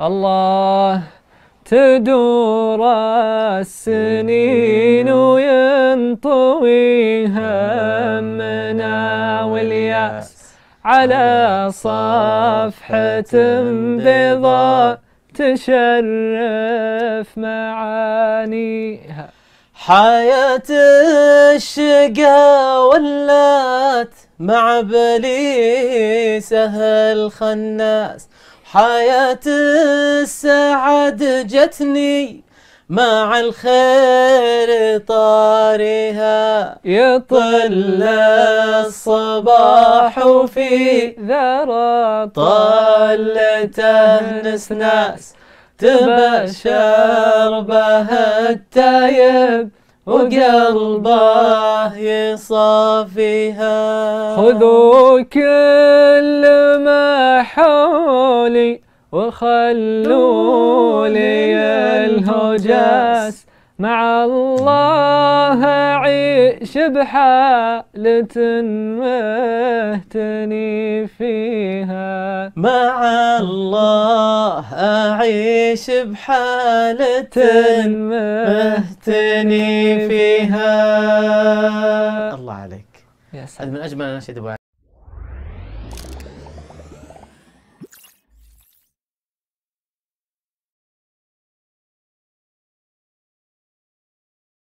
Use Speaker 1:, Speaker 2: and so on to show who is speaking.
Speaker 1: الله تدور السنين وينطوي همنا والياس على صفحة بيضاء تشرف معانيها حياة الشقا ولات
Speaker 2: مع بليسها الخناس حياة السعد جتني مع الخير طارها
Speaker 1: يطل
Speaker 2: الصباح في ذرى طلته نسناس تبشر بها التايب وقلبه يصافيها
Speaker 1: خذوا كل وخلوا وخلولي الهجاس مع الله عيش بحالة مهتني فيها مع الله
Speaker 2: أعيش بحالة مهتني فيها الله عليك يا سلام. من أجمل أنشيد أبو